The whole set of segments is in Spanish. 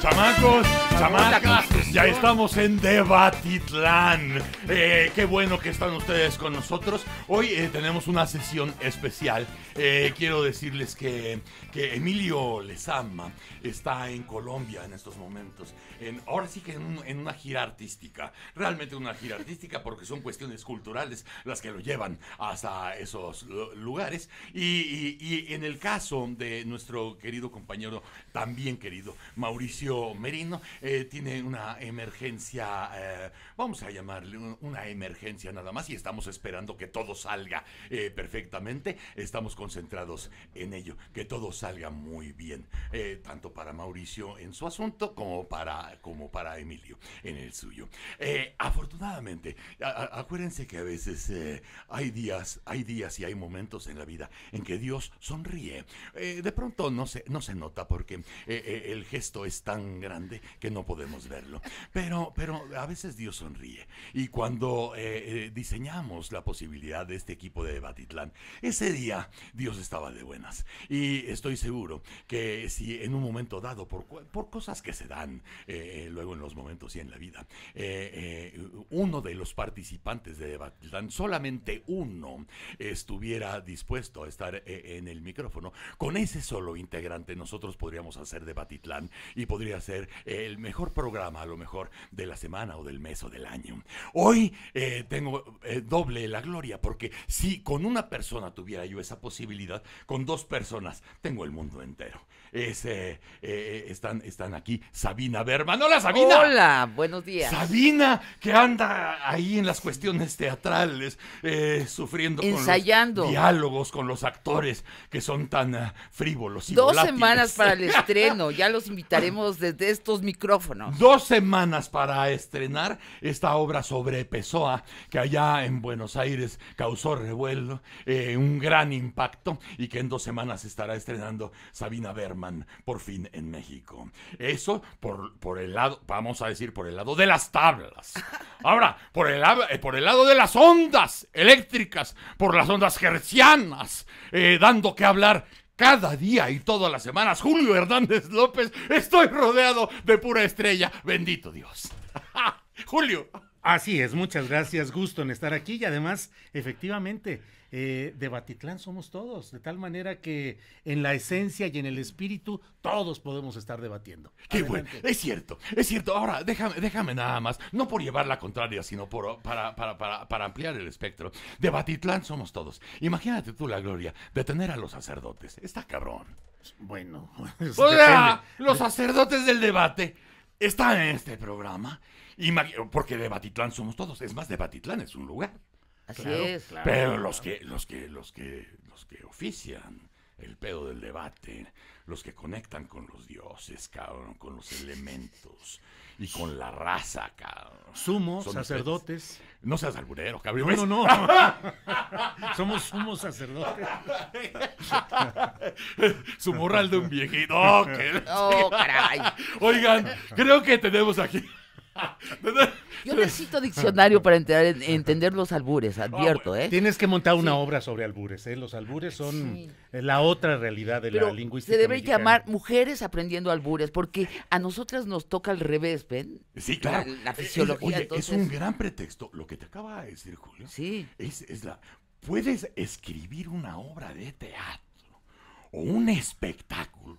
chamacos, ¡Chamacos! Ya estamos en Debatitlán. Eh, qué bueno que están ustedes con nosotros. Hoy eh, tenemos una sesión especial. Eh, quiero decirles que, que, Emilio Lezama está en Colombia en estos momentos. En, ahora sí que en, una gira artística. Realmente una gira artística porque son cuestiones culturales las que lo llevan hasta esos lugares. Y, y en el caso de nuestro querido compañero, también querido, Mauricio Merino, tiene una emergencia, eh, vamos a llamarle una emergencia nada más y estamos esperando que todo salga eh, perfectamente. Estamos concentrados en ello, que todo salga muy bien, eh, tanto para Mauricio en su asunto como para, como para Emilio en el suyo. afortunadamente, acuérdense que a veces hay días, hay días y hay momentos en la vida en que Dios sonríe. de pronto no se, no se nota porque el gesto es tan grande que no podemos verlo. Pero, pero a veces Dios sonríe. Y cuando eh, eh, diseñamos la posibilidad de este equipo de Batitlán, ese día Dios estaba de buenas. Y estoy seguro que si en un momento dado, por, por cosas que se dan eh, eh, luego en los momentos y en la vida, eh, eh, uno de los participantes de Batitlán, solamente uno, estuviera dispuesto a estar en el micrófono, con ese solo integrante nosotros podríamos hacer de Batitlán y podría ser el mejor programa, a lo mejor de la semana o del mes o del año. Hoy eh, tengo eh, doble la gloria porque si con una persona tuviera yo esa posibilidad, con dos personas tengo el mundo entero. Eh, están, están aquí Sabina Berman. Hola Sabina. Hola, buenos días. Sabina que anda ahí en las cuestiones teatrales, sufriendo Con los diálogos con los actores que son tan frívolos. Y dos semanas para el estreno, ya los invitaremos desde estos micrófonos. Dos semanas para estrenar esta obra sobre Pessoa, que allá en Buenos Aires causó revuelo, eh, un gran impacto y que en dos semanas estará estrenando Sabina Berman por fin en México. Eso por, por el lado, vamos a decir, por el lado de las tablas. Ahora, por el, eh, por el lado de las ondas eléctricas, por las ondas gercianas, eh, dando que hablar cada día y todas las semanas, Julio Hernández López, estoy rodeado de pura estrella. Bendito Dios. Julio. Así es, muchas gracias, gusto en estar aquí y además, efectivamente, eh, de Batitlán somos todos, de tal manera que en la esencia y en el espíritu todos podemos estar debatiendo. Qué bueno, es cierto, es cierto. Ahora, déjame, déjame nada más, no por llevar la contraria, sino por, para, ampliar el espectro. De Batitlán somos todos. Imagínate tú la gloria de tener a los sacerdotes. Está cabrón. Bueno, Hola, los sacerdotes del debate están en este programa. Porque de Batitlán somos todos. Es más, de Batitlán es un lugar es. pero los que, los que, los que, los que ofician el pedo del debate, los que conectan con los dioses, cabrón, con los elementos y con la raza, cabrón. Sumos, sacerdotes. No seas alburero, cabrón. No, no, Somos sumos sacerdotes. Su moral de un viejito. Oh, caray. Oigan, creo que tenemos aquí. Yo necesito diccionario para entender, los albures, ah, advierto, ¿eh? Tienes que montar una obra sobre albures, ¿eh? Los albures son la otra realidad de la lingüística. Se debe llamar mujeres aprendiendo albures, porque a nosotras nos toca al revés, ¿ven? Sí, claro. La, eh, fisiología. Oye, Es un gran pretexto. Lo que te acaba de decir, Julio. Sí. es la. Puedes escribir una obra de teatro o un espectáculo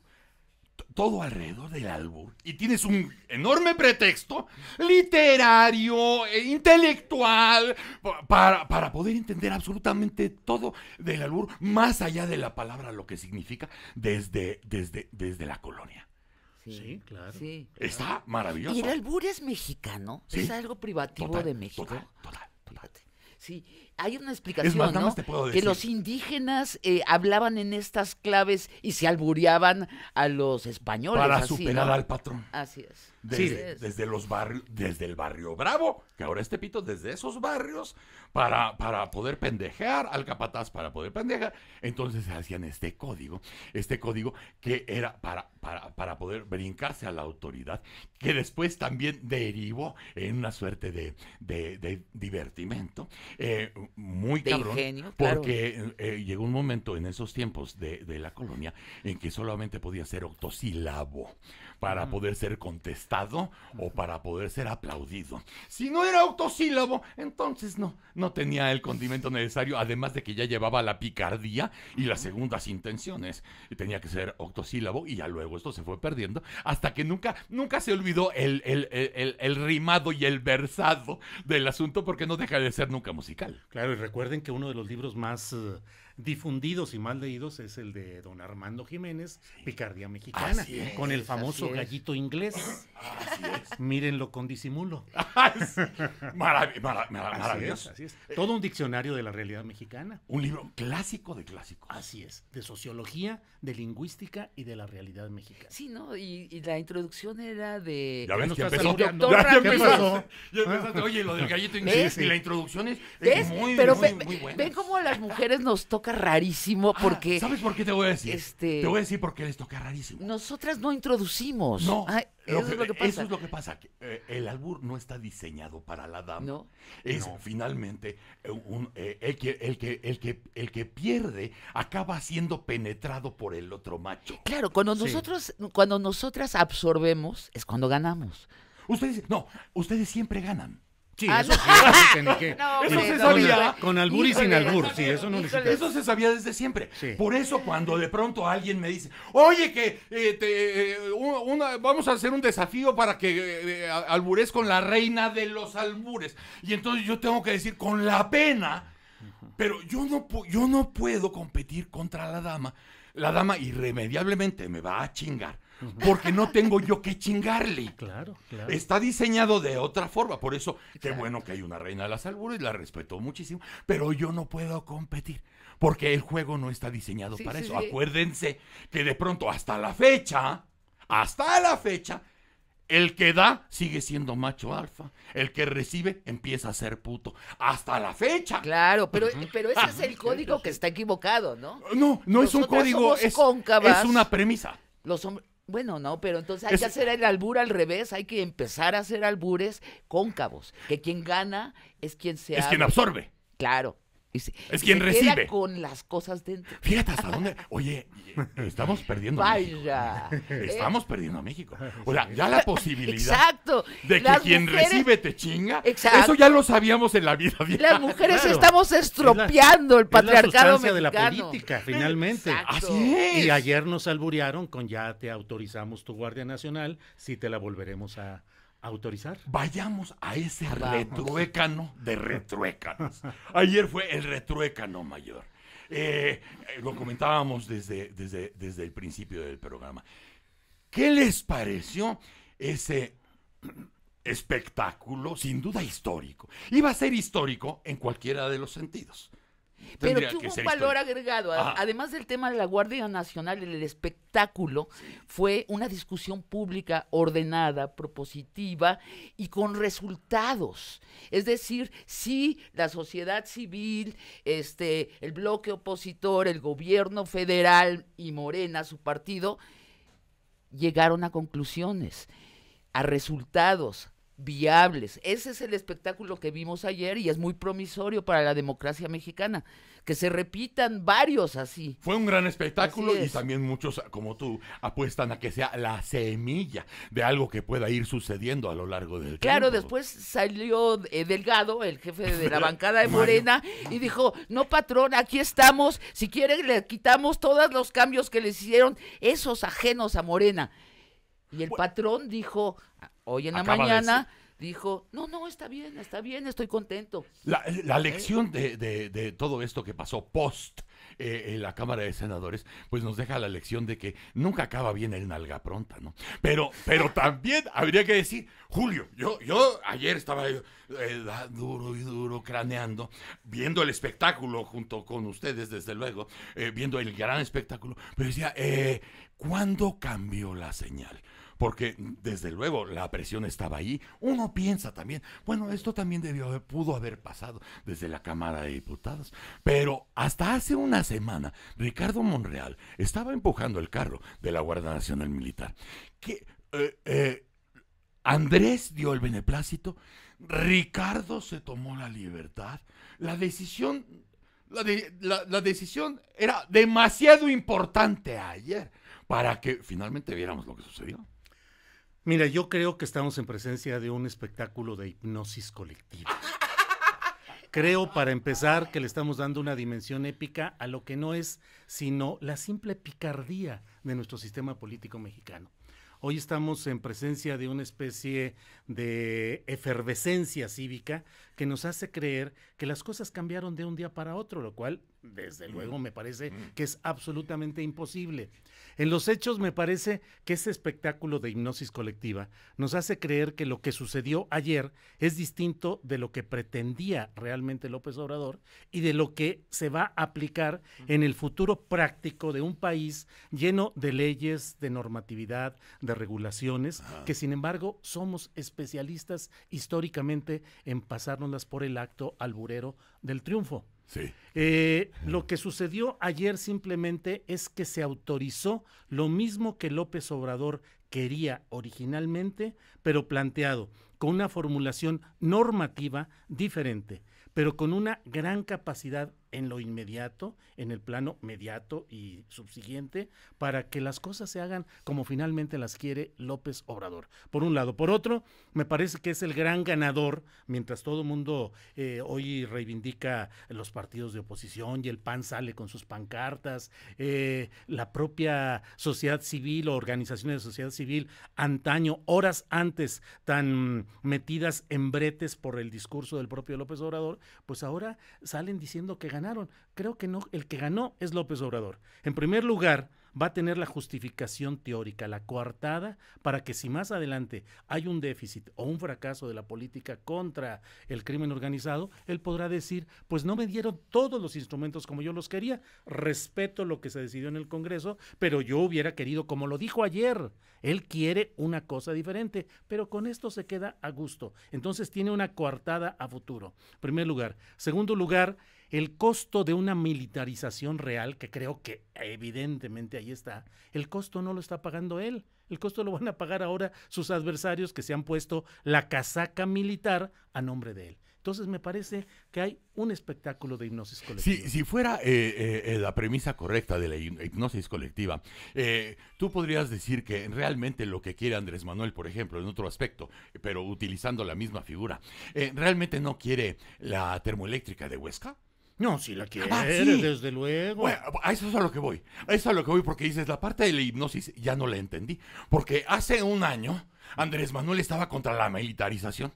todo alrededor del albur y tienes un enorme pretexto literario, e intelectual, para, poder entender absolutamente todo del albur, más allá de la palabra, lo que significa desde, desde, desde la colonia. Sí, claro. Está maravilloso. ¿Y el albur es mexicano? ¿Es algo privativo de México? total. Sí, hay una explicación, más, ¿no? Que los indígenas eh, hablaban en estas claves y se albureaban a los españoles. Para superar al patrón. Así es desde, los barrios, desde el barrio Bravo, que ahora este pito desde esos barrios para, para poder pendejear al capataz, para poder pendejar, Entonces se hacían este código, este código que era para, para, poder brincarse a la autoridad, que después también derivó en una suerte de, divertimento eh, muy de cabrón. porque eh, eh, llegó un momento en esos tiempos de, de la colonia en que solamente podía ser octosílabo para poder ser contestado o para poder ser aplaudido. Si no era octosílabo, entonces no, no tenía el condimento necesario, además de que ya llevaba la picardía y las segundas intenciones. tenía que ser octosílabo y ya luego esto se fue perdiendo hasta que nunca, nunca se olvidó el, el, rimado y el versado del asunto porque no deja de ser nunca musical. Claro, y recuerden que uno de los libros más... Eh, difundidos y mal leídos es el de don Armando Jiménez, Picardía Mexicana, con el famoso gallito inglés. Así es. Mírenlo con disimulo. maravilloso. Así es, Todo un diccionario de la realidad mexicana. Un libro clásico de clásicos. Así es, de sociología, de lingüística y de la realidad mexicana. Sí, ¿no? Y, la introducción era de... Ya ves ya empezó. Ya, ah. empezó. Ya oye, lo del gallito inglés y la introducción es, muy, muy, muy buena. Ven cómo a las mujeres nos tocan rarísimo ah, porque. ¿Sabes por qué te voy a decir? Este... Te voy a decir por qué les toca rarísimo. Nosotras no introducimos. eso, es lo que pasa. eso es lo que pasa. Eh, el albur no está diseñado para la dama. No. Es finalmente eh, eh, el, que, el, que, el, que, pierde acaba siendo penetrado por el otro macho. Claro, cuando nosotros, cuando nosotras absorbemos es cuando ganamos. Ustedes, no, ustedes siempre ganan. Ah, sí, eso eso se sabía. Con, albur y sin albur, eso se sabía desde siempre. Por eso cuando de pronto alguien me dice, oye, que eh, eh, vamos a hacer un desafío para que eh, albures con la reina de los albures. Y entonces yo tengo que decir, con la pena, pero yo no, yo no puedo competir contra la dama. La dama irremediablemente me va a chingar porque no tengo yo que chingarle. Claro, claro. Está diseñado de otra forma, por eso qué bueno que hay una reina de las y la respeto muchísimo, pero yo no puedo competir porque el juego no está diseñado para eso. Acuérdense que de pronto hasta la fecha, hasta la fecha, el que da sigue siendo macho alfa. El que recibe empieza a ser puto. Hasta la fecha. Claro, pero, pero ese es ah, el código que está equivocado, ¿no? No, no es un código. Es, es una premisa. Los hombres. Bueno, no, pero entonces hay que hacer el albur al revés, hay que empezar a hacer albures cóncavos, que quien gana es quien se... Es quien absorbe. Claro es quien recibe. con las cosas dentro. Fíjate hasta dónde. Oye, estamos perdiendo. A México. Estamos perdiendo a México. O sea, ya la posibilidad. Exacto. De que quien recibe te chinga. Exacto. Eso ya lo sabíamos en la vida. Las mujeres estamos estropeando el patriarcado la de la política, finalmente. Así es. Y ayer nos alburearon con ya te autorizamos tu Guardia Nacional, si te la volveremos a autorizar. Vayamos a ese retruécano de retruécanos. Ayer fue el retruécano mayor. Eh, lo comentábamos desde, desde, desde el principio del programa. ¿Qué les pareció ese espectáculo, sin duda histórico? Iba a ser histórico en cualquiera de los sentidos. Pero tuvo un valor agregado. Además del tema de la Guardia Nacional, el espectáculo fue una discusión pública ordenada, propositiva y con resultados. Es decir, si la sociedad civil, este, el bloque opositor, el gobierno federal y Morena, su partido, llegaron a conclusiones, a resultados, viables. Ese es el espectáculo que vimos ayer y es muy promisorio para la democracia mexicana. Que se repitan varios así. Fue un gran espectáculo y también muchos, como tú, apuestan a que sea la semilla de algo que pueda ir sucediendo a lo largo del tiempo. Claro, después salió eh, Delgado, el jefe de la bancada de Morena, y dijo, no patrón, aquí estamos, si quieren le quitamos todos los cambios que les hicieron esos ajenos a Morena. Y el pues patrón dijo, hoy en la mañana dijo, no, no, está bien, está bien, estoy contento. La, lección de, todo esto que pasó post eh, en la Cámara de Senadores, pues nos deja la lección de que nunca acaba bien el nalga pronta, ¿no? Pero, pero también habría que decir, Julio, yo, yo ayer estaba eh, duro y duro craneando, viendo el espectáculo junto con ustedes, desde luego, eh, viendo el gran espectáculo, pero decía, ¿cuándo cambió la señal? porque desde luego la presión estaba ahí. Uno piensa también, bueno, esto también debió pudo haber pasado desde la Cámara de Diputados, pero hasta hace una semana Ricardo Monreal estaba empujando el carro de la Guardia Nacional Militar. Que eh, eh, Andrés dio el beneplácito, Ricardo se tomó la libertad, la decisión de, la, decisión era demasiado importante ayer para que finalmente viéramos lo que sucedió. Mira, yo creo que estamos en presencia de un espectáculo de hipnosis colectiva. Creo, para empezar, que le estamos dando una dimensión épica a lo que no es sino la simple picardía de nuestro sistema político mexicano. Hoy estamos en presencia de una especie de efervescencia cívica que nos hace creer que las cosas cambiaron de un día para otro, lo cual, desde mm. luego, me parece mm. que es absolutamente imposible. En los hechos, me parece que este espectáculo de hipnosis colectiva nos hace creer que lo que sucedió ayer es distinto de lo que pretendía realmente López Obrador y de lo que se va a aplicar en el futuro práctico de un país lleno de leyes, de normatividad, de regulaciones, que sin embargo somos especialistas históricamente en pasarnos por el acto alburero del triunfo. Sí. Eh, lo que sucedió ayer simplemente es que se autorizó lo mismo que López Obrador quería originalmente, pero planteado con una formulación normativa diferente, pero con una gran capacidad en lo inmediato, en el plano mediato y subsiguiente, para que las cosas se hagan como finalmente las quiere López Obrador. Por un lado. Por otro, me parece que es el gran ganador, mientras todo el mundo eh, hoy reivindica los partidos de oposición y el PAN sale con sus pancartas, eh, la propia sociedad civil o organizaciones de sociedad civil, antaño, horas antes, tan metidas en bretes por el discurso del propio López Obrador, pues ahora salen diciendo que ganan ganaron. Creo que no, el que ganó es López Obrador. En primer lugar, va a tener la justificación teórica, la coartada, para que si más adelante hay un déficit o un fracaso de la política contra el crimen organizado, él podrá decir, pues no me dieron todos los instrumentos como yo los quería, respeto lo que se decidió en el Congreso, pero yo hubiera querido, como lo dijo ayer, él quiere una cosa diferente, pero con esto se queda a gusto. Entonces tiene una coartada a futuro, primer lugar. Segundo lugar, el costo de una militarización real, que creo que evidentemente ahí está, el costo no lo está pagando él, el costo lo van a pagar ahora sus adversarios que se han puesto la casaca militar a nombre de él. Entonces me parece que hay un espectáculo de hipnosis colectiva. Si, fuera eh, eh, eh, la premisa correcta de la hipnosis colectiva, tú podrías decir que realmente lo que quiere Andrés Manuel, por ejemplo, en otro aspecto, pero utilizando la misma figura, realmente no quiere la termoeléctrica de Huesca. No, si la ah, quiere, desde luego. Bueno, a eso es a lo que voy. A eso es a lo que voy porque dices, la parte de la hipnosis ya no la entendí. Porque hace un año Andrés Manuel estaba contra la militarización.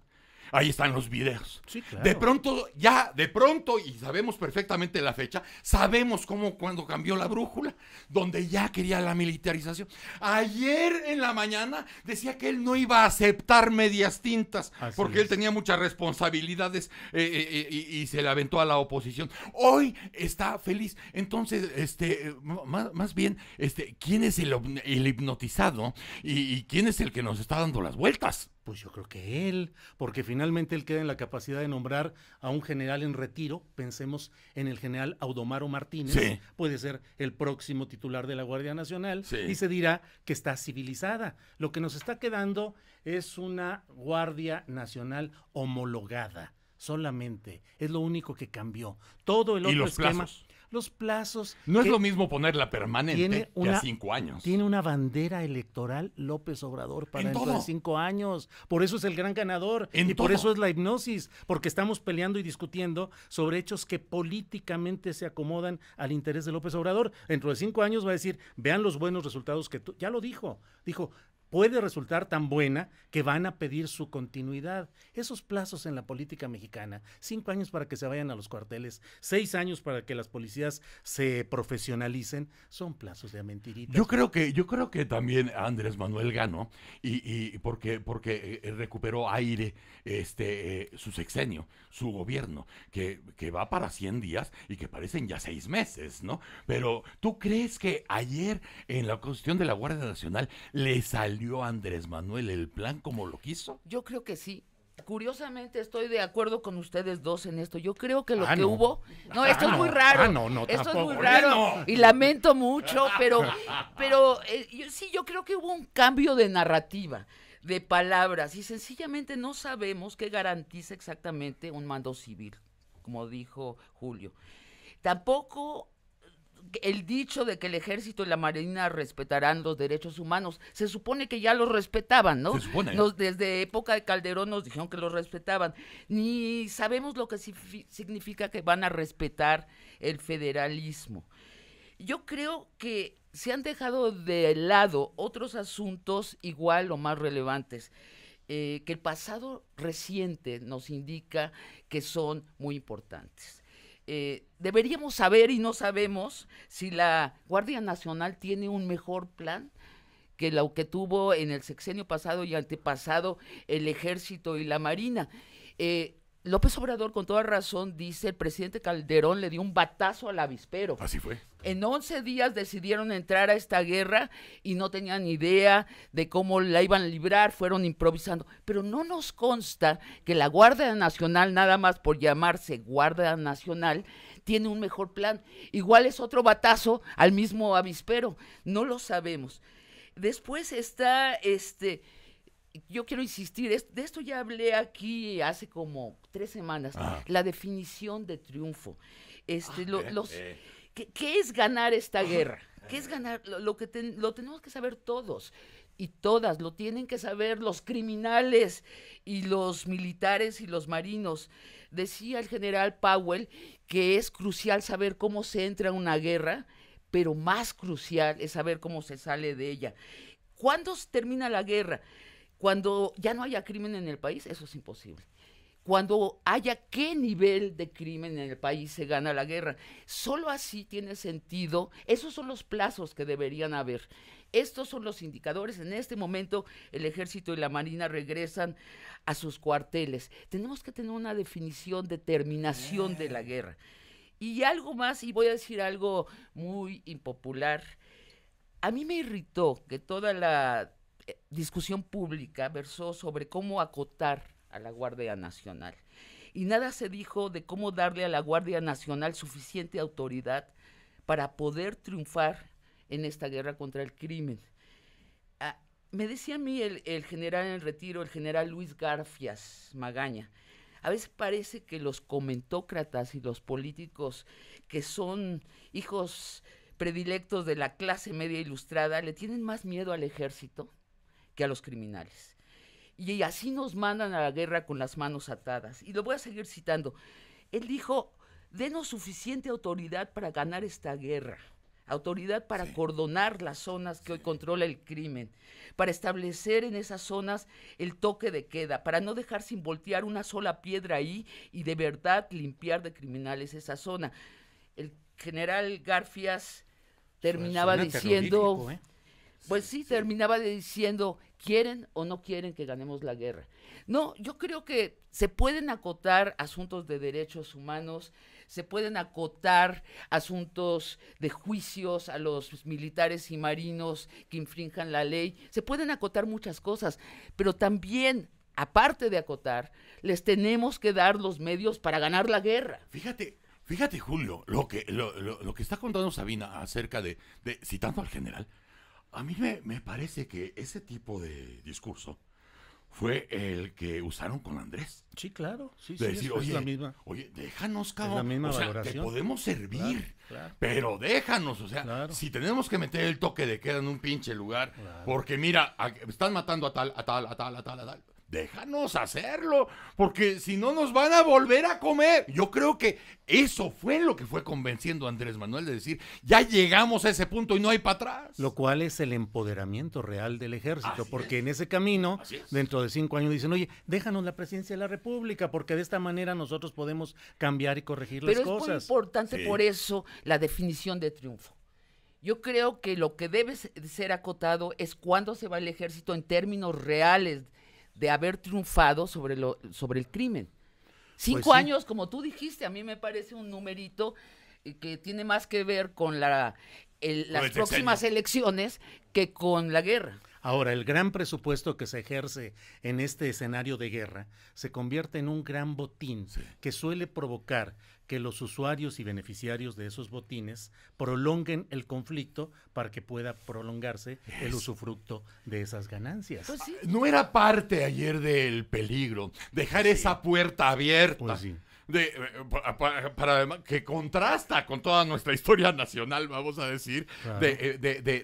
Ahí están los videos. De pronto, ya, de pronto, y sabemos perfectamente la fecha, sabemos cómo cuando cambió la brújula, donde ya quería la militarización. Ayer en la mañana decía que él no iba a aceptar medias tintas, porque él tenía muchas responsabilidades eh, eh, eh, y, se le aventó a la oposición. Hoy está feliz. Entonces, este, más, bien, este, ¿quién es el, hipnotizado y quién es el que nos está dando las vueltas? Pues yo creo que él, porque finalmente él queda en la capacidad de nombrar a un general en retiro, pensemos en el general Audomaro Martínez, puede ser el próximo titular de la Guardia Nacional, y se dirá que está civilizada. Lo que nos está quedando es una Guardia Nacional homologada solamente. Es lo único que cambió. Todo el otro esquema los plazos. No es lo mismo ponerla permanente tiene a cinco años. Tiene una bandera electoral López Obrador para dentro de cinco años. Por eso es el gran ganador. y por eso es la hipnosis, porque estamos peleando y discutiendo sobre hechos que políticamente se acomodan al interés de López Obrador. Dentro de cinco años va a decir, vean los buenos resultados que tú. Ya lo dijo. Dijo, puede resultar tan buena que van a pedir su continuidad. Esos plazos en la política mexicana, cinco años para que se vayan a los cuarteles, seis años para que las policías se profesionalicen, son plazos de mentirita. Yo creo que, yo creo que también Andrés Manuel ganó, y, y porque, porque eh, recuperó aire este, eh, su sexenio, su gobierno, que, que va para 100 días y que parecen ya seis meses, ¿no? Pero ¿tú crees que ayer en la cuestión de la Guardia Nacional le salió salió Andrés Manuel el plan como lo quiso? Yo creo que sí. Curiosamente estoy de acuerdo con ustedes dos en esto. Yo creo que lo ah, que hubo, no, esto es ah, muy raro. Ah, esto es muy raro y lamento mucho, pero, pero eh, sí, yo creo que hubo un cambio de narrativa de palabras y sencillamente no sabemos qué garantiza exactamente un mando civil, como dijo Julio. Tampoco el dicho de que el ejército y la marina respetarán los derechos humanos, se supone que ya los respetaban, ¿no? desde época de Calderón nos dijeron que los respetaban. Ni sabemos lo que significa que van a respetar el federalismo. Yo creo que se han dejado de lado otros asuntos igual o más relevantes. Eh, que el pasado reciente nos indica que son muy importantes. Eh, deberíamos saber y no sabemos si la Guardia Nacional tiene un mejor plan que lo que tuvo en el sexenio pasado y antepasado el ejército y la marina. Eh, López Obrador, con toda razón, dice, el presidente Calderón le dio un batazo al avispero. Así fue. En 11 días decidieron entrar a esta guerra y no tenían idea de cómo la iban a librar, fueron improvisando. Pero no nos consta que la Guardia Nacional, nada más por llamarse Guardia Nacional, tiene un mejor plan. Igual es otro batazo al mismo avispero. No lo sabemos. Después está este yo quiero insistir, de esto ya hablé aquí hace como tres semanas, la definición de triunfo. Este, ah, los, ¿qué, es ganar esta guerra? ¿Qué es ganar? Lo, que lo tenemos que saber todos y todas, lo tienen que saber los criminales y los militares y los marinos. Decía el general Powell que es crucial saber cómo se entra a una guerra, pero más crucial es saber cómo se sale de ella. ¿Cuándo termina la guerra? Cuando ya no haya crimen en el país, eso es imposible. Cuando haya qué nivel de crimen en el país se gana la guerra. Solo así tiene sentido. Esos son los plazos que deberían haber. Estos son los indicadores. En este momento el ejército y la marina regresan a sus cuarteles. Tenemos que tener una definición de terminación de la guerra. Y algo más, y voy a decir algo muy impopular. A mí me irritó que toda la eh, discusión pública versó sobre cómo acotar a la Guardia Nacional. Y nada se dijo de cómo darle a la Guardia Nacional suficiente autoridad para poder triunfar en esta guerra contra el crimen. Ah, me decía a mí el, general en retiro, el general Luis Garfias Magaña, a veces parece que los comentócratas y los políticos que son hijos predilectos de la clase media ilustrada le tienen más miedo al ejército que a los criminales. Y así nos mandan a la guerra con las manos atadas. Y lo voy a seguir citando. Él dijo, denos suficiente autoridad para ganar esta guerra. Autoridad para cordonar las zonas que hoy controla el crimen, para establecer en esas zonas el toque de queda, para no dejar sin voltear una sola piedra ahí y de verdad limpiar de criminales esa zona. El general Garfias terminaba diciendo, ¿eh? pues sí terminaba diciendo, ¿Quieren o no quieren que ganemos la guerra? No, yo creo que se pueden acotar asuntos de derechos humanos, se pueden acotar asuntos de juicios a los militares y marinos que infrinjan la ley, se pueden acotar muchas cosas, pero también, aparte de acotar, les tenemos que dar los medios para ganar la guerra. Fíjate, fíjate Julio, lo que, lo, que está contando Sabina acerca de, de citando al general, a mí me, parece que ese tipo de discurso fue el que usaron con Andrés. Sí, claro. Sí, decir, oye, déjanos, cabrón. Es la misma o te podemos servir, pero déjanos. O sea, si tenemos que meter el toque de queda en un pinche lugar, porque mira, están matando a tal, a tal, a tal, a tal, a tal déjanos hacerlo, porque si no nos van a volver a comer. Yo creo que eso fue lo que fue convenciendo a Andrés Manuel de decir, ya llegamos a ese punto y no hay para atrás. Lo cual es el empoderamiento real del ejército, porque en ese camino, dentro de cinco años dicen, oye, déjanos la presidencia de la República, porque de esta manera nosotros podemos cambiar y corregir las cosas. Pero es muy importante por eso la definición de triunfo. Yo creo que lo que debe ser acotado es cuándo se va el ejército en términos reales de haber triunfado sobre, lo, sobre el crimen. Pues Cinco años, como tú dijiste, a mí me parece un numerito eh, que tiene más que ver con las próximas elecciones que con la guerra. Ahora, el gran presupuesto que se ejerce en este escenario de guerra se convierte en un gran botín que suele provocar que los usuarios y beneficiarios de esos botines prolonguen el conflicto para que pueda prolongarse el usufructo de esas ganancias. Pues ah, no era parte ayer del peligro, dejar esa puerta abierta. Pues eh, para, que contrasta con toda nuestra historia nacional, vamos a decir, eh,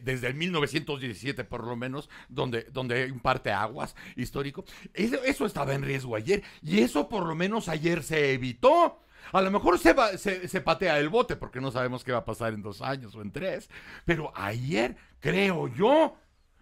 desde el 1917 por lo menos, donde, donde hay un histórico. eso estaba en riesgo ayer y eso por lo menos ayer se evitó. A lo mejor se, va, se, patea el bote porque no sabemos qué va a pasar en dos años o en tres. Pero ayer, creo yo,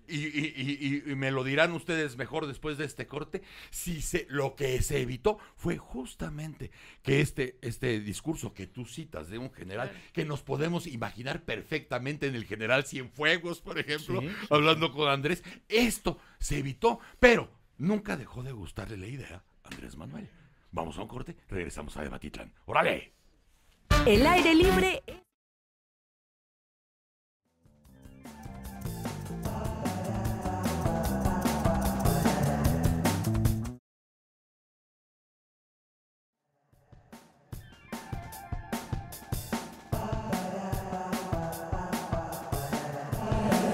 y, me lo dirán ustedes mejor después de este corte, si lo que se evitó fue justamente que este, este discurso que tú citas de un general, que nos podemos imaginar perfectamente en el general Cienfuegos, por ejemplo, hablando con Andrés, esto se evitó, pero nunca dejó de gustarle la idea a Andrés Manuel. Vamos a un corte, regresamos a Dematitlán ¡Órale! El aire libre.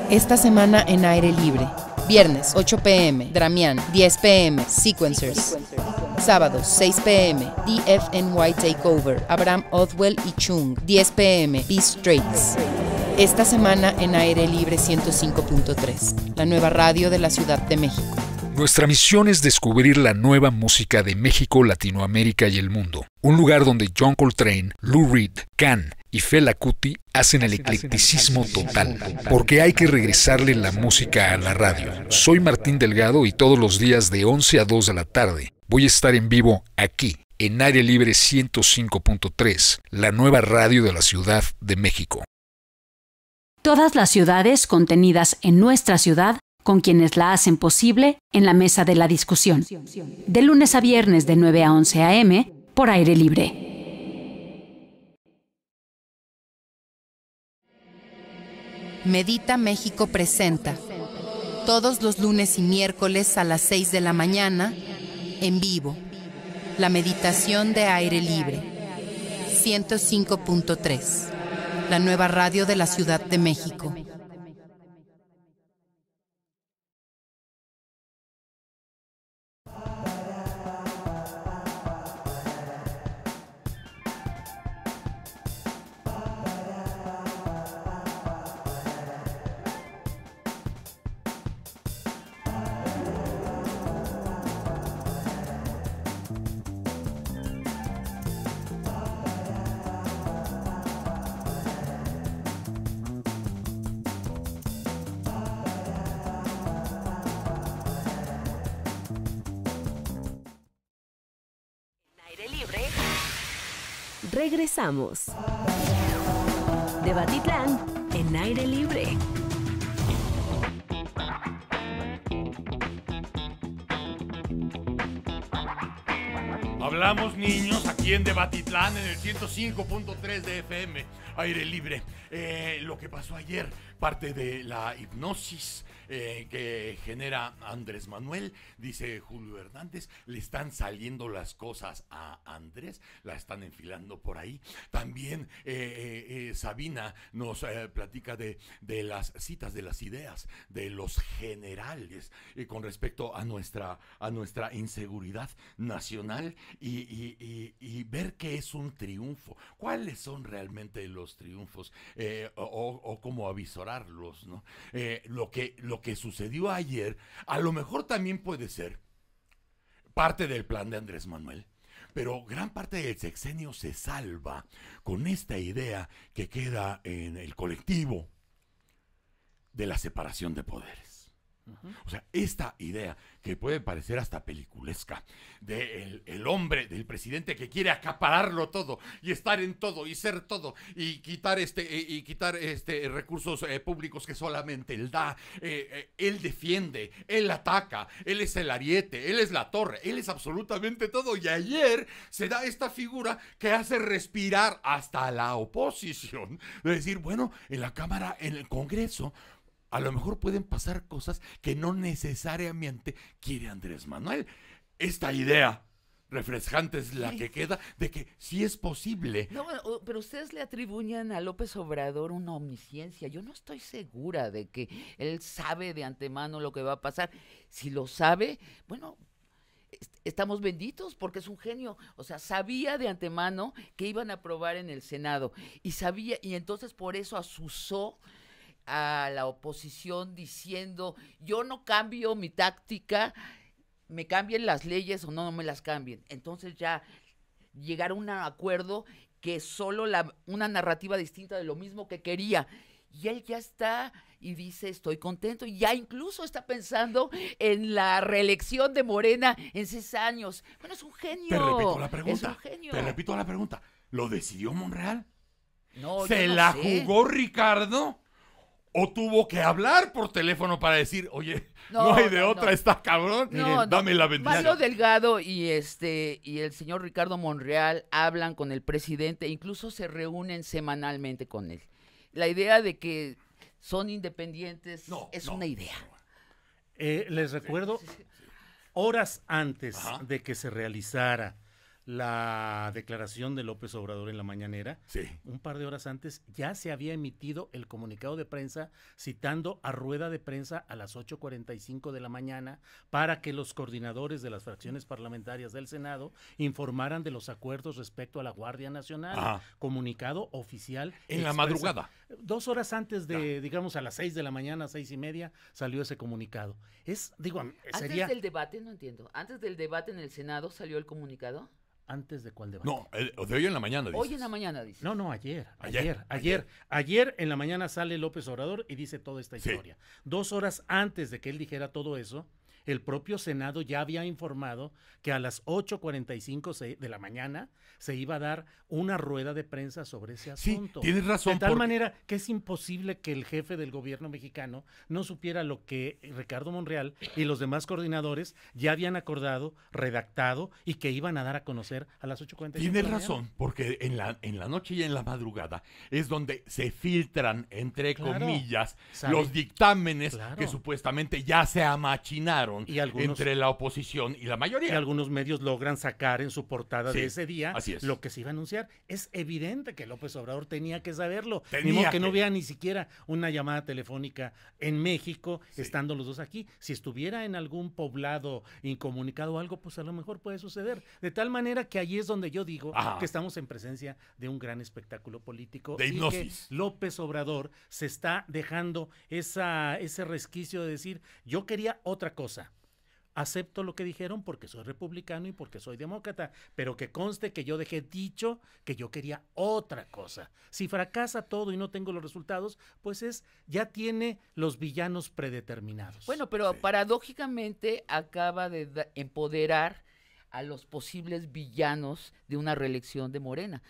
Esta semana en aire libre. Viernes, 8 pm. Dramián, 10 pm. Sequencers. Sábado, 6 pm, DFNY Takeover, Abraham Othwell y Chung. 10 pm, Beast Straits. Esta semana en Aire Libre 105.3, la nueva radio de la Ciudad de México. Nuestra misión es descubrir la nueva música de México, Latinoamérica y el mundo. Un lugar donde John Coltrane, Lou Reed, Can y Fela Kuti hacen el eclecticismo total, porque hay que regresarle la música a la radio. Soy Martín Delgado y todos los días de 11 a 2 de la tarde Voy a estar en vivo aquí, en Aire Libre 105.3, la nueva radio de la Ciudad de México. Todas las ciudades contenidas en nuestra ciudad con quienes la hacen posible en la mesa de la discusión. De lunes a viernes de 9 a 11 a.m. por aire libre. Medita México presenta todos los lunes y miércoles a las 6 de la mañana en vivo. La meditación de aire libre. 105.3. La nueva radio de la Ciudad de México. Regresamos. Debatitlán en aire libre. Hablamos niños aquí en Debatitlán en el 105.3 de FM, aire libre. Eh, lo que pasó ayer parte de la hipnosis eh, que genera Andrés Manuel, dice Julio Hernández, le están saliendo las cosas a Andrés, la están enfilando por ahí. También eh, eh, Sabina nos platica de, las citas, de las ideas, de los generales con respecto a nuestra, a nuestra inseguridad nacional y, ver qué es un triunfo, cuáles son realmente los triunfos o, como cómo ¿no? Eh, lo, que, lo que sucedió ayer, a lo mejor también puede ser parte del plan de Andrés Manuel. Pero gran parte del sexenio se salva con esta idea que queda en el colectivo de la separación de poderes. O sea, esta idea que puede parecer hasta peliculesca de el, hombre, del presidente que quiere acapararlo todo y estar en todo y ser todo y quitar este eh, y, quitar este eh, recursos eh, públicos que solamente él da, él defiende, él ataca, él es el ariete, él es la torre, él es absolutamente todo y ayer se da esta figura que hace respirar hasta la oposición, de decir, bueno, en la cámara, en el Congreso a lo mejor pueden pasar cosas que no necesariamente quiere Andrés Manuel. Esta idea refrescante es la que queda de que sí es posible. No, pero ustedes le atribuyen a López Obrador una omnisciencia. Yo no estoy segura de que él sabe de antemano lo que va a pasar. Si lo sabe, bueno, estamos benditos porque es un genio. O sea, sabía de antemano que iban a aprobar en el Senado y sabía y entonces por eso asusó a la oposición diciendo, yo no cambio mi táctica, me cambien las leyes o no, no me las cambien. Entonces ya llegar a un acuerdo que solo una narrativa distinta de lo mismo que quería. Y él ya está y dice, estoy contento. Y ya incluso está pensando en la reelección de Morena en seis años. Bueno, es un genio. Te repito la pregunta. Te repito la pregunta. ¿Lo decidió Monreal? No, ¿Se la jugó Ricardo? o tuvo que hablar por teléfono para decir, oye, no, hay de otra, está cabrón, dame la bendición. Mario Delgado y este y el señor Ricardo Monreal hablan con el presidente, incluso se reúnen semanalmente con él. La idea de que son independientes es una idea. Eh, les recuerdo, horas antes de que se realizara la declaración de López Obrador en la mañanera, sí. un par de horas antes ya se había emitido el comunicado de prensa citando a rueda de prensa a las 8.45 de la mañana para que los coordinadores de las fracciones parlamentarias del Senado informaran de los acuerdos respecto a la Guardia Nacional. Comunicado oficial. En la madrugada. Dos horas antes de, digamos, a las 6 de la mañana, seis y media, salió ese comunicado. Es, digo, Antes del debate, no entiendo. Antes del debate en el Senado salió el comunicado antes de cuál debate. No, de hoy en la mañana. Hoy en la mañana, dice. No, no, ayer ayer, ayer ayer, en la mañana sale López Obrador y dice toda esta historia. Dos horas antes de que él dijera todo eso, el propio Senado ya había informado que a las 8.45 de la mañana se iba a dar una rueda de prensa sobre ese asunto. Sí, tienes razón. De tal manera que es imposible que el jefe del gobierno mexicano no supiera lo que Ricardo Monreal y los demás coordinadores ya habían acordado, redactado y que iban a dar a conocer a las 8.45. Tienes razón, porque en la, en la noche y en la madrugada es donde se filtran, entre comillas, los dictámenes que supuestamente ya se amachinaron entre la oposición y la mayoría. Y algunos medios logran sacar en su portada de ese día lo que se iba a anunciar. Es evidente que López Obrador tenía que saberlo. que, no vea ni siquiera una llamada telefónica en México, estando los dos aquí. Si estuviera en algún poblado incomunicado o algo, pues a lo mejor puede suceder. De tal manera que ahí es donde yo digo que estamos en presencia de un gran espectáculo político. y Que López Obrador se está dejando esa, ese resquicio de decir, yo quería otra cosa acepto lo que dijeron porque soy republicano y porque soy demócrata, pero que conste que yo dejé dicho que yo quería otra cosa. Si fracasa todo y no tengo los resultados, pues es ya tiene los villanos predeterminados. Bueno, pero paradójicamente acaba de empoderar a los posibles villanos de una reelección de Morena,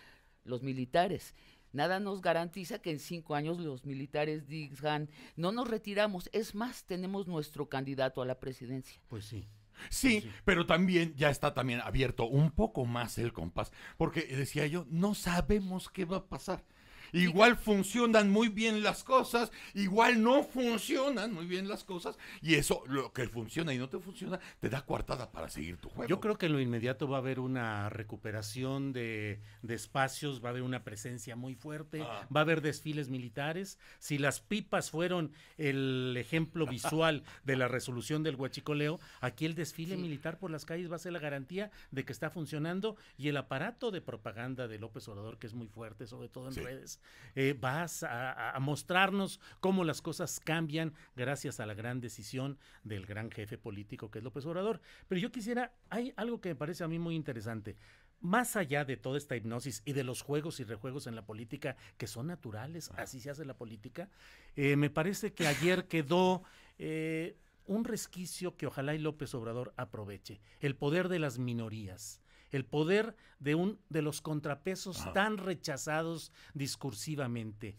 los militares. Nada nos garantiza que en cinco años los militares digan, no nos retiramos, es más, tenemos nuestro candidato a la presidencia. Pues sí. Sí, pues pero también ya está también abierto un poco más el compás, porque decía yo, no sabemos qué va a pasar igual funcionan muy bien las cosas, igual no funcionan muy bien las cosas, y eso, lo que funciona y no te funciona, te da coartada para seguir tu juego. Yo creo que en lo inmediato va a haber una recuperación de, espacios, va a haber una presencia muy fuerte, ah. va a haber desfiles militares. Si las pipas fueron el ejemplo visual de la resolución del huachicoleo, aquí el desfile militar por las calles va a ser la garantía de que está funcionando y el aparato de propaganda de López Obrador, que es muy fuerte, sobre todo en redes, eh, vas a, mostrarnos cómo las cosas cambian gracias a la gran decisión del gran jefe político que es López Obrador. Pero yo quisiera, hay algo que me parece a mí muy interesante. Más allá de toda esta hipnosis y de los juegos y rejuegos en la política, que son naturales, ah. así se hace la política, eh, me parece que ayer quedó eh, un resquicio que ojalá y López Obrador aproveche, el poder de las minorías el poder de un de los contrapesos tan rechazados discursivamente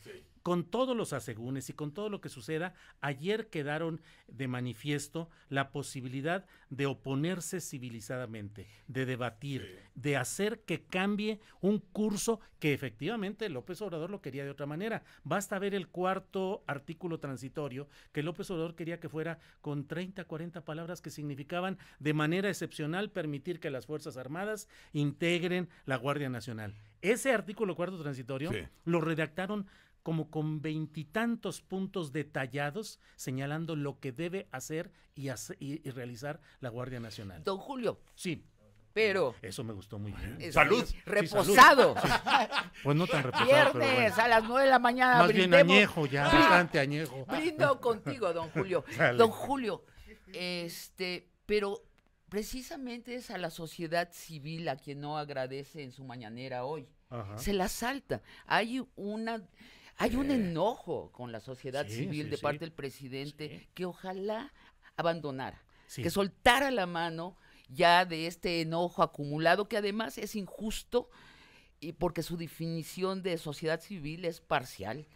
con todos los asegúnes y con todo lo que suceda, ayer quedaron de manifiesto la posibilidad de oponerse civilizadamente, de debatir, de hacer que cambie un curso que efectivamente López Obrador lo quería de otra manera. Basta ver el cuarto artículo transitorio que López Obrador quería que fuera con 30, 40 palabras que significaban de manera excepcional permitir que las Fuerzas Armadas integren la Guardia Nacional. Ese artículo cuarto transitorio lo redactaron como con veintitantos puntos detallados señalando lo que debe hacer y, realizar la Guardia Nacional. Don Julio. Sí. Pero. Eso me gustó muy bien. salud. Reposado. Pues no tan reposado. Viernes a las nueve de la mañana. Más bien añejo ya, ah, bastante añejo. Brindo contigo, don Julio. Don Julio, este, pero precisamente es a la sociedad civil a quien no agradece en su mañanera hoy. Se la salta. Hay una hay un eh. enojo con la sociedad civil de parte del presidente que ojalá abandonara, que soltara la mano ya de este enojo acumulado que además es injusto y porque su definición de sociedad civil es parcial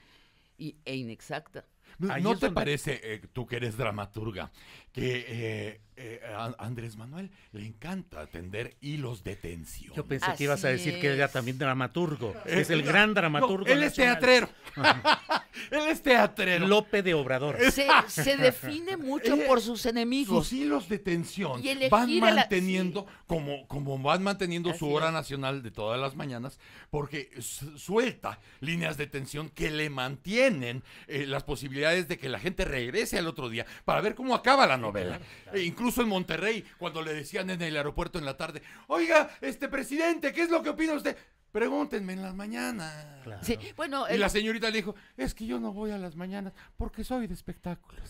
e inexacta. ¿No, te parece, eh, tú que eres dramaturga, que eh, eh, Andrés Manuel le encanta atender hilos de tensión. Yo pensé que ibas a decir que que era también dramaturgo. Eh, es, el gran dramaturgo. él es teatrero. él es teatrero. Lope de Obrador. Se, define mucho por sus enemigos. Sus hilos de tensión van manteniendo, como, como van manteniendo su hora nacional de todas las mañanas, porque suelta líneas de tensión que le mantienen las posibilidades de que la gente regrese al otro día para ver cómo acaba la novela. E incluso en Monterrey, cuando le decían en el aeropuerto en la tarde, oiga, este presidente, ¿qué es lo que opina usted? Pregúntenme en las mañanas. Sí, bueno, y la señorita le dijo, es que yo no voy a las mañanas porque soy de espectáculos.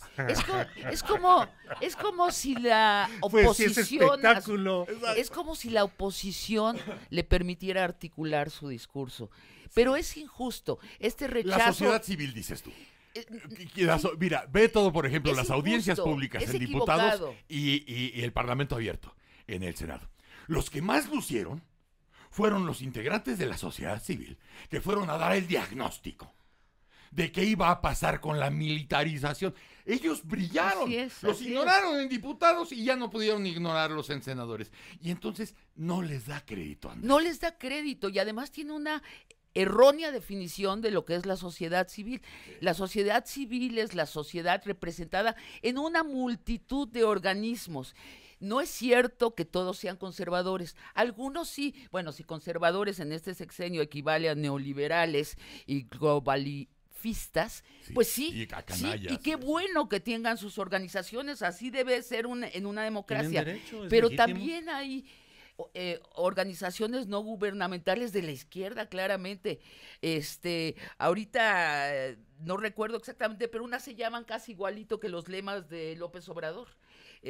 Es, como, es como si la pues oposición... es, es como si la oposición le permitiera articular su discurso. Pero es injusto. Este rechazo... La sociedad civil, dices tú. Eh, mira, ve todo, por ejemplo, las audiencias públicas en diputados y, el Parlamento abierto en el Senado. Los que más lucieron fueron los integrantes de la sociedad civil, que fueron a dar el diagnóstico de qué iba a pasar con la militarización. Ellos brillaron, los ignoraron en diputados y ya no pudieron ignorarlos en senadores. Y entonces no les da crédito. Andrés. No les da crédito y además tiene una errónea definición de lo que es la sociedad civil. La sociedad civil es la sociedad representada en una multitud de organismos. No es cierto que todos sean conservadores. Algunos sí. Bueno, si conservadores en este sexenio equivale a neoliberales y globalifistas, pues sí y, qué bueno que tengan sus organizaciones, así debe ser en una democracia. Pero también hay eh, organizaciones no gubernamentales de la izquierda, claramente. Este, ahorita eh, no recuerdo exactamente, pero unas se llaman casi igualito que los lemas de López Obrador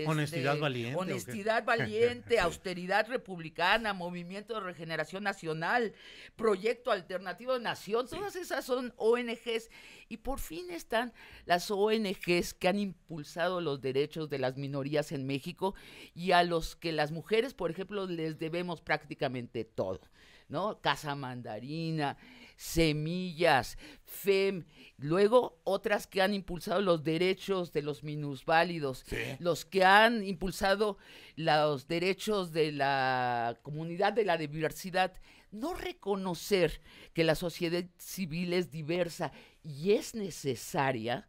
honestidad este, valiente. Honestidad valiente, austeridad republicana, movimiento de regeneración nacional, proyecto alternativo de nación, todas esas son ONGs. Y por fin están las ONGs que han impulsado los derechos de las minorías en México y a los que las mujeres, por ejemplo, les debemos prácticamente todo, ¿no? Casa Mandarina, Semillas, FEM, luego otras que han impulsado los derechos de los minusválidos, los que han impulsado los derechos de la comunidad de la diversidad. No reconocer que la sociedad civil es diversa y es necesaria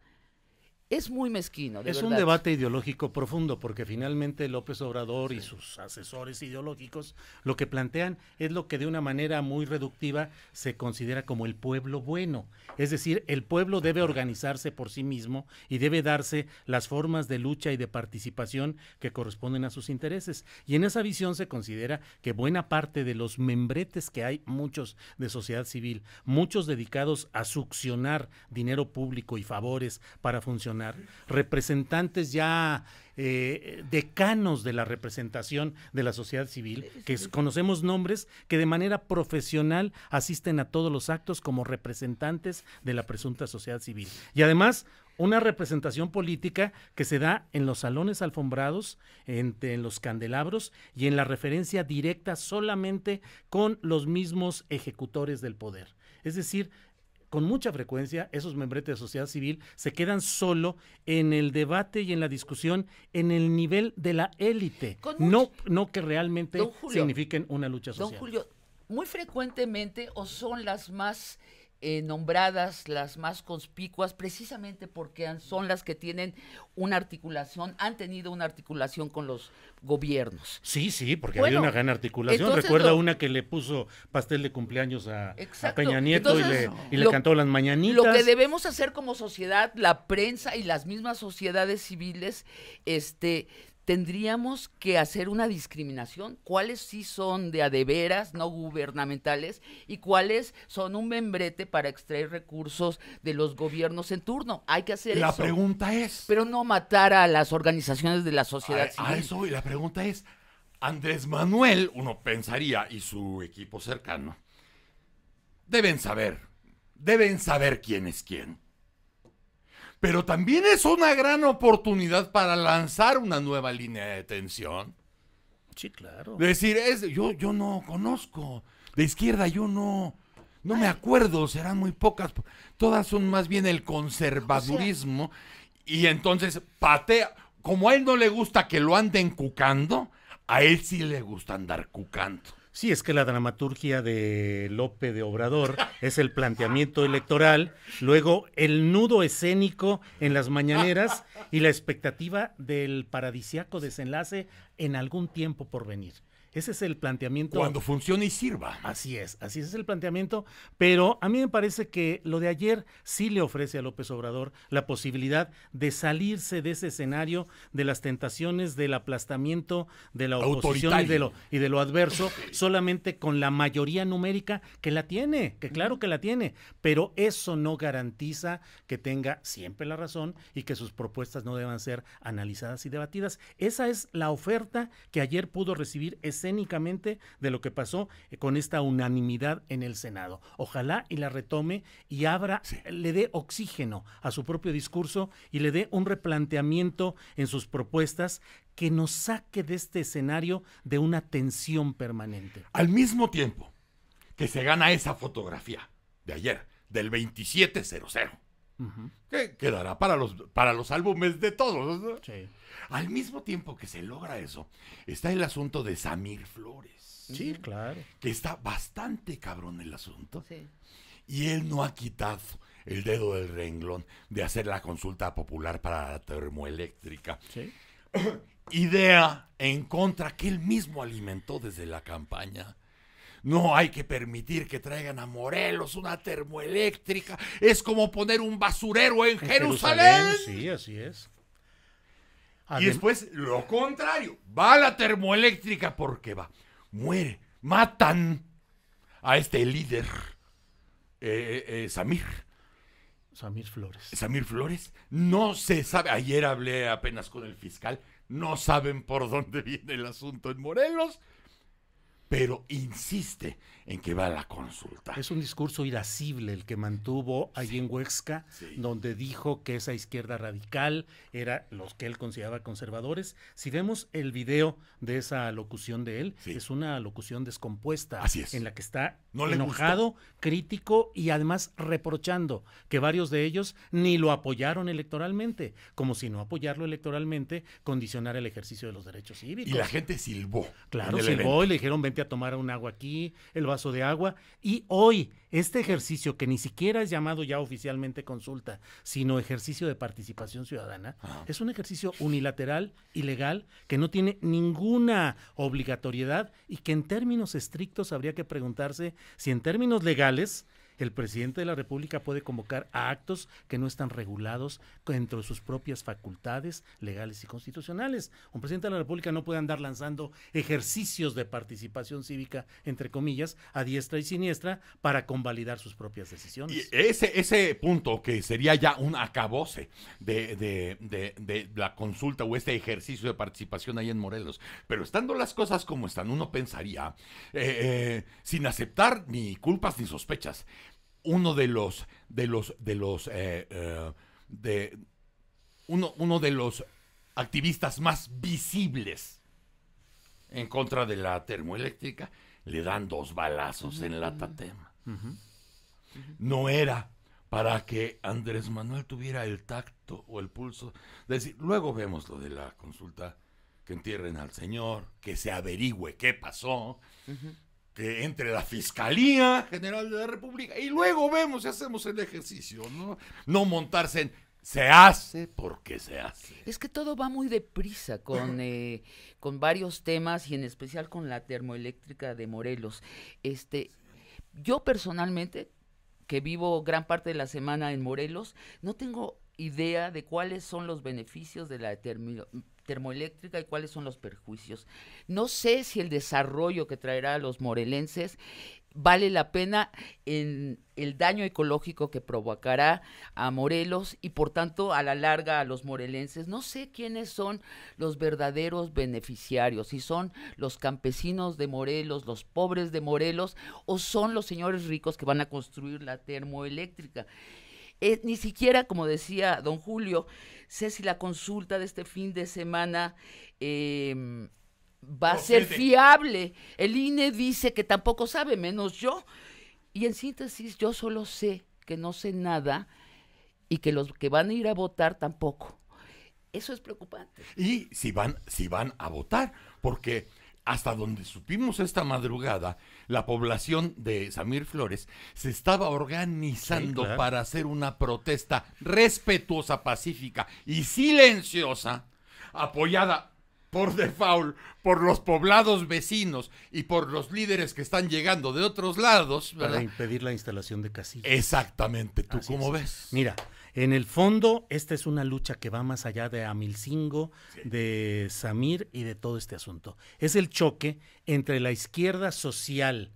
es muy mezquino. es un debate ideológico profundo, porque finalmente López Obrador y sus asesores ideológicos lo que plantean es lo que de una manera muy reductiva se considera como el pueblo bueno. Es decir, el pueblo debe organizarse por sí mismo y debe darse las formas de lucha y de participación que corresponden a sus intereses. Y en esa visión se considera que buena parte de los membretes que hay, muchos de sociedad civil, muchos dedicados a succionar dinero público y favores para funcionar, representantes ya eh, decanos de la representación de la sociedad civil, eh, que conocemos nombres que de manera profesional asisten a todos los actos como representantes de la presunta sociedad civil. Y además, una representación política que se da en los salones alfombrados, entre en, los candelabros y en la referencia directa solamente con los mismos ejecutores del poder. Es decir, con mucha frecuencia esos membretes de sociedad civil se quedan solo en el debate y en la discusión en el nivel de la élite, no, no que realmente signifiquen una lucha social. Don Julio, muy frecuentemente o son las más eh, nombradas las más conspicuas precisamente porque son las que tienen una articulación, han tenido una articulación con los gobiernos. Sí, sí, porque había una gran articulación. Recuerda una que le puso pastel de cumpleaños a, Peña Nieto y, le, y le cantó las mañanitas. Lo que debemos hacer como sociedad, la prensa y las mismas sociedades civiles, este, tendríamos que hacer una discriminación, cuáles sí son de adeveras no gubernamentales y cuáles son un membrete para extraer recursos de los gobiernos en turno. Hay que hacer la eso. La pregunta es. Pero no matar a las organizaciones de la sociedad a, civil. eso, y la pregunta es: Andrés Manuel, uno pensaría, y su equipo cercano, deben saber, deben saber quién es quién pero también es una gran oportunidad para lanzar una nueva línea de tensión. Sí, claro. Decir, es, yo, yo no conozco. De izquierda yo no. No me acuerdo, serán muy pocas. Todas son más bien el conservadurismo. y entonces patea. Como a él no le gusta que lo anden cucando, a él sí le gusta andar cucando. Sí, es que la dramaturgia de Lope de Obrador es el planteamiento electoral, luego el nudo escénico en las mañaneras y la expectativa del paradisiaco desenlace en algún tiempo por venir. Ese es el planteamiento. Cuando funcione y sirva. Así es, así es el planteamiento. Pero a mí me parece que lo de ayer sí le ofrece a López Obrador la posibilidad de salirse de ese escenario de las tentaciones del aplastamiento de la oposición y de, lo, y de lo adverso, solamente con la mayoría numérica que la tiene, que claro que la tiene, pero eso no garantiza que tenga siempre la razón y que sus propuestas no deban ser analizadas y debatidas. Esa es la oferta que ayer pudo recibir. ese escénicamente de lo que pasó eh, con esta unanimidad en el Senado. Ojalá y la retome y abra, le dé oxígeno a su propio discurso y le dé un replanteamiento en sus propuestas que nos saque de este escenario de una tensión permanente. Al mismo tiempo que se gana esa fotografía de ayer, del 2700 que quedará para los, para los álbumes de todos. Al mismo tiempo que se logra eso, está el asunto de Samir Flores. Sí, claro. Que está bastante cabrón el asunto. Sí. Y él no ha quitado el dedo del renglón de hacer la consulta popular para la termoeléctrica. Sí. Idea en contra que él mismo alimentó desde la campaña. No hay que permitir que traigan a Morelos una termoeléctrica. Es como poner un basurero en, Jerusalén. Sí, así es. y después lo contrario. Va la termoeléctrica porque va. Muere. Matan a este líder, eh, eh, eh, Samir. Samir Flores. Samir Flores. No se sabe. Ayer hablé apenas con el fiscal. No saben por dónde viene el asunto en Morelos pero insiste en que va a la consulta. Es un discurso irascible el que mantuvo allí en Huesca, donde dijo que esa izquierda radical era los que él consideraba conservadores. Si vemos el video de esa locución de él, es una locución descompuesta en la que está enojado, crítico y además reprochando que varios de ellos ni lo apoyaron electoralmente, como si no apoyarlo electoralmente condicionara el ejercicio de los derechos cívicos. Y la gente silbó. Claro, silbó y le dijeron vente a tomar un agua aquí, el vaso de agua. Y hoy, este ejercicio que ni siquiera es llamado ya oficialmente consulta, sino ejercicio de participación ciudadana, ah. es un ejercicio unilateral, ilegal, que no tiene ninguna obligatoriedad y que en términos estrictos habría que preguntarse si en términos legales el presidente de la República puede convocar a actos que no están regulados dentro de sus propias facultades legales y constitucionales. Un presidente de la República no puede andar lanzando ejercicios de participación cívica, entre comillas, a diestra y siniestra para convalidar sus propias decisiones. ese, ese punto que sería ya un acabose de, la consulta o este ejercicio de participación ahí en Morelos. Pero estando las cosas como están, uno pensaría, eh, eh, sin aceptar ni culpas ni sospechas, uno de los, de los, de los, eh, eh, de, uno, uno de los activistas más visibles en contra de la termoeléctrica, le dan dos balazos en la tatema. No era para que Andrés Manuel tuviera el tacto o el pulso. decir, luego vemos lo de la consulta, que entierren al señor, que se averigüe qué pasó que entre la Fiscalía General de la República y luego vemos y hacemos el ejercicio, ¿no? No montarse en se hace porque se hace. Es que todo va muy deprisa con, eh, con varios temas y en especial con la termoeléctrica de Morelos. Este, yo personalmente, que vivo gran parte de la semana en Morelos, no tengo idea de cuáles son los beneficios de la termo termoeléctrica y cuáles son los perjuicios. No sé si el desarrollo que traerá a los morelenses vale la pena en el daño ecológico que provocará a Morelos y por tanto a la larga a los morelenses. No sé quiénes son los verdaderos beneficiarios, si son los campesinos de Morelos, los pobres de Morelos o son los señores ricos que van a construir la termoeléctrica. Eh, ni siquiera, como decía don Julio, sé si la consulta de este fin de semana em, va a ser fiable. El INE dice que tampoco sabe, menos yo. Y en síntesis, yo solo sé que no sé nada y que los que van a ir a votar tampoco. Eso es preocupante. Y si van, si van a votar, porque hasta donde supimos esta madrugada, la población de Samir Flores se estaba organizando para hacer una protesta respetuosa, pacífica y silenciosa, apoyada por default por los poblados vecinos y por los líderes que están llegando de otros lados. Para impedir la instalación de casillas. Exactamente, ¿tú cómo ves? Mira, en el fondo, esta es una lucha que va más allá de Amilcingo, de Samir y de todo este asunto. Es el choque entre la izquierda social,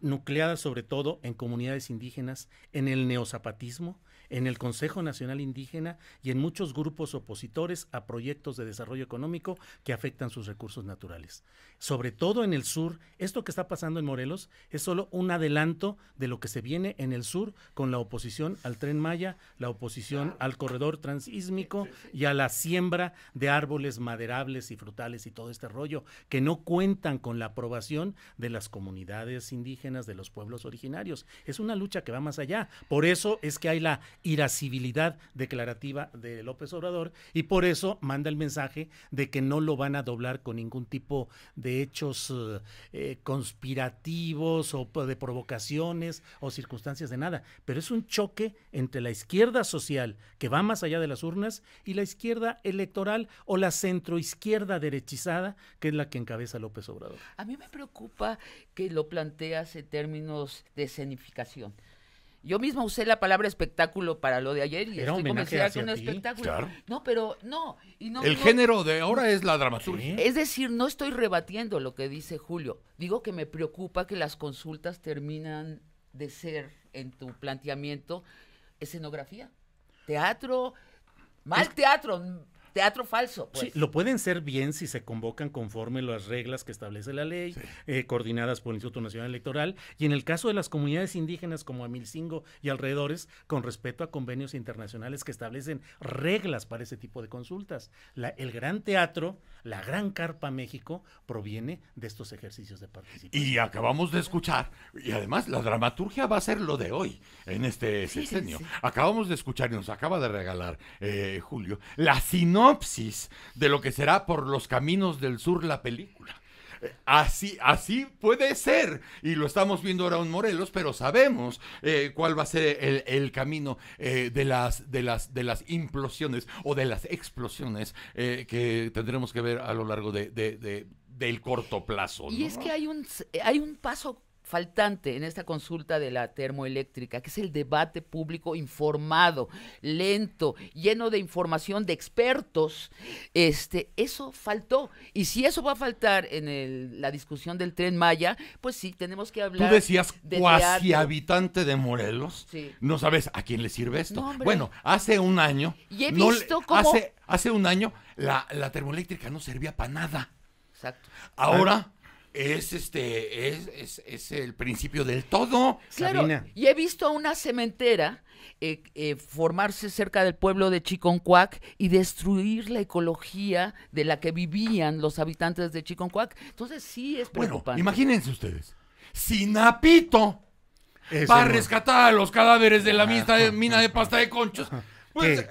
nucleada sobre todo en comunidades indígenas, en el neozapatismo, en el Consejo Nacional Indígena y en muchos grupos opositores a proyectos de desarrollo económico que afectan sus recursos naturales. Sobre todo en el sur, esto que está pasando en Morelos es solo un adelanto de lo que se viene en el sur con la oposición al tren Maya, la oposición ah. al corredor transísmico y a la siembra de árboles maderables y frutales y todo este rollo, que no cuentan con la aprobación de las comunidades indígenas, de los pueblos originarios. Es una lucha que va más allá. Por eso es que hay la irascibilidad declarativa de López Obrador y por eso manda el mensaje de que no lo van a doblar con ningún tipo de hechos eh, eh, conspirativos o de provocaciones o circunstancias de nada. Pero es un choque entre la izquierda social que va más allá de las urnas y la izquierda electoral o la centroizquierda derechizada que es la que encabeza López Obrador. A mí me preocupa que lo planteas en términos de escenificación. Yo misma usé la palabra espectáculo para lo de ayer y estoy convencida un espectáculo. No, pero no. el género de ahora es la dramaturgia. Es decir, no estoy rebatiendo lo que dice Julio. Digo que me preocupa que las consultas terminan de ser, en tu planteamiento, escenografía. Teatro, mal teatro, teatro falso. Pues. Sí, lo pueden ser bien si se convocan conforme las reglas que establece la ley, eh, coordinadas por el Instituto Nacional Electoral, y en el caso de las comunidades indígenas como Milcingo y alrededores, con respeto a convenios internacionales que establecen reglas para ese tipo de consultas. el gran teatro, la gran carpa México, proviene de estos ejercicios de participación. Y acabamos de escuchar, y además la dramaturgia va a ser lo de hoy, en este sexenio. acabamos de escuchar y nos acaba de regalar eh, Julio, la sino de lo que será por los caminos del sur la película. Eh, así, así puede ser. Y lo estamos viendo ahora en Morelos, pero sabemos eh, cuál va a ser el, camino eh, de, las, de, las, de las implosiones o de las explosiones que tendremos que ver a lo largo de, de, del corto plazo. Y es que hay un, hay un paso faltante en esta consulta de la termoeléctrica, que es el debate público informado, lento, lleno de información de expertos, este, eso faltó. Y si eso va a faltar en la discusión del tren Maya, pues sí, tenemos que hablar. Tú decías cuasi habitante de Morelos. No sabes a quién le sirve esto. bueno, hace un año. Y he visto cómo... hace, hace, un año la, termoeléctrica no servía para nada. Exacto. Ahora es este es, es, el principio del todo. y he visto a una cementera eh, eh, formarse cerca del pueblo de Chiconcuac y destruir la ecología de la que vivían los habitantes de Chiconcuac. Entonces sí es preocupante. Bueno, imagínense ustedes, Sinapito va a rescatar a los cadáveres de la ah, ah, mina de, mina ah, de pasta de conchos. Pues,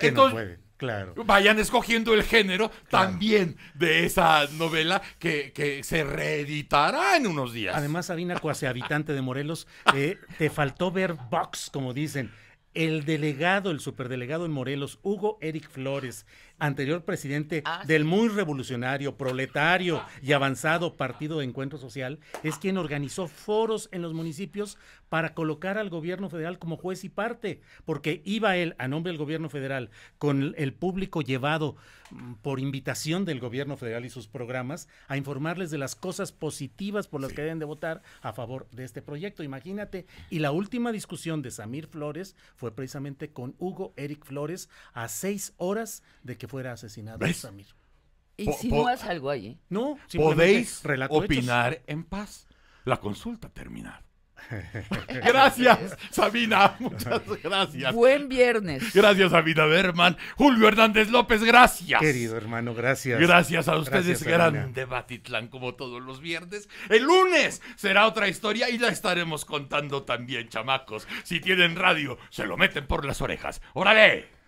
Vayan escogiendo el género también de esa novela que, se reeditará en unos días. Además, Sabina Cuase, habitante de Morelos, eh, te faltó ver Vox, como dicen. El delegado, el superdelegado en Morelos, Hugo Eric Flores, anterior presidente ah, del muy revolucionario, proletario y avanzado Partido de Encuentro Social, es quien organizó foros en los municipios para colocar al gobierno federal como juez y parte, porque iba él a nombre del gobierno federal con el público llevado mm, por invitación del gobierno federal y sus programas a informarles de las cosas positivas por las que deben de votar a favor de este proyecto, imagínate. Y la última discusión de Samir Flores fue precisamente con Hugo Eric Flores a seis horas de que fuera asesinado ¿Ves? no es algo ahí? No, podéis opinar en paz. La consulta terminada. gracias, Sabina. Muchas gracias. Buen viernes. Gracias, Sabina Berman. Julio Hernández López, gracias. Querido hermano, gracias. Gracias a ustedes. grande Batitlán, como todos los viernes. El lunes será otra historia y la estaremos contando también, chamacos. Si tienen radio, se lo meten por las orejas. ¡Órale!